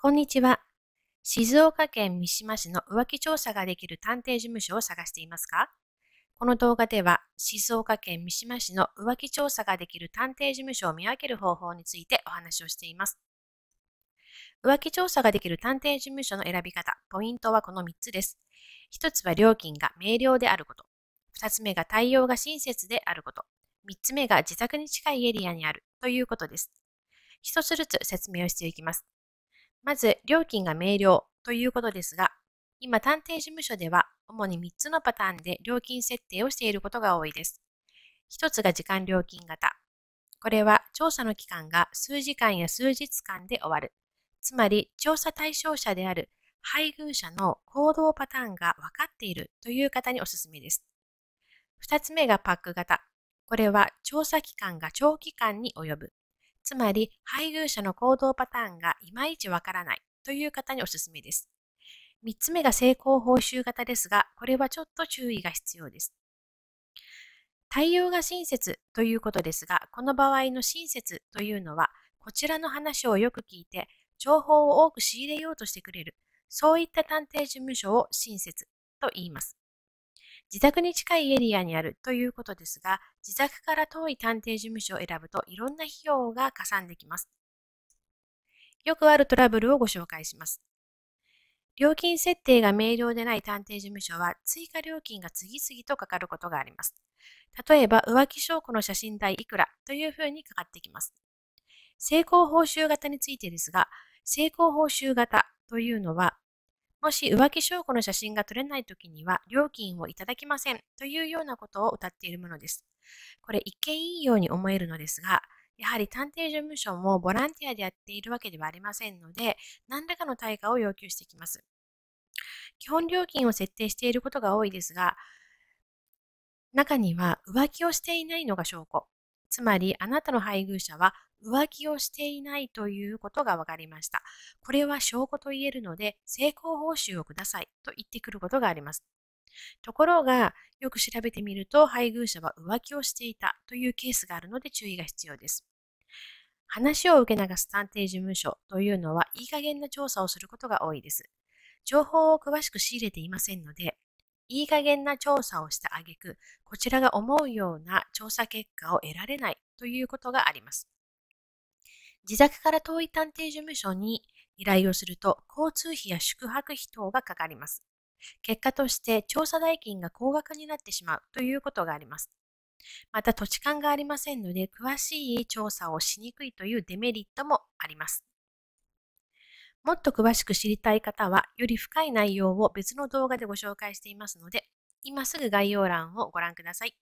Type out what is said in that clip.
こんにちは。静岡県三島市の浮気調査ができる探偵事務所を探していますかこの動画では、静岡県三島市の浮気調査ができる探偵事務所を見分ける方法についてお話をしています。浮気調査ができる探偵事務所の選び方、ポイントはこの3つです。1つは料金が明瞭であること。2つ目が対応が親切であること。3つ目が自宅に近いエリアにあるということです。一つずつ説明をしていきます。まず、料金が明瞭ということですが、今、探偵事務所では主に3つのパターンで料金設定をしていることが多いです。1つが時間料金型。これは調査の期間が数時間や数日間で終わる。つまり、調査対象者である配偶者の行動パターンが分かっているという方におすすめです。2つ目がパック型。これは調査期間が長期間に及ぶ。つまり配偶者の行動パターンがいまいちわからないという方におすすめです。3つ目が成功報酬型ですが、これはちょっと注意が必要です。対応が親切ということですが、この場合の親切というのは、こちらの話をよく聞いて、情報を多く仕入れようとしてくれる、そういった探偵事務所を親切と言います。自宅に近いエリアにあるということですが、自宅から遠い探偵事務所を選ぶといろんな費用が加算できます。よくあるトラブルをご紹介します。料金設定が明瞭でない探偵事務所は追加料金が次々とかかることがあります。例えば浮気証拠の写真代いくらというふうにかかってきます。成功報酬型についてですが、成功報酬型というのはもし浮気証拠の写真が撮れない時には料金をいただきませんというようなことを歌っているものです。これ一見いいように思えるのですが、やはり探偵事務所もボランティアでやっているわけではありませんので、何らかの対価を要求してきます。基本料金を設定していることが多いですが、中には浮気をしていないのが証拠つまりあなたの配偶者は浮気をしていないということが分かりました。これは証拠と言えるので、成功報酬をくださいと言ってくることがあります。ところが、よく調べてみると、配偶者は浮気をしていたというケースがあるので注意が必要です。話を受け流す探偵事務所というのは、いい加減な調査をすることが多いです。情報を詳しく仕入れていませんので、いい加減な調査をした挙句、こちらが思うような調査結果を得られないということがあります。自宅から遠い探偵事務所に依頼をすると、交通費や宿泊費等がかかります。結果として調査代金が高額になってしまうということがあります。また土地勘がありませんので、詳しい調査をしにくいというデメリットもあります。もっと詳しく知りたい方は、より深い内容を別の動画でご紹介していますので、今すぐ概要欄をご覧ください。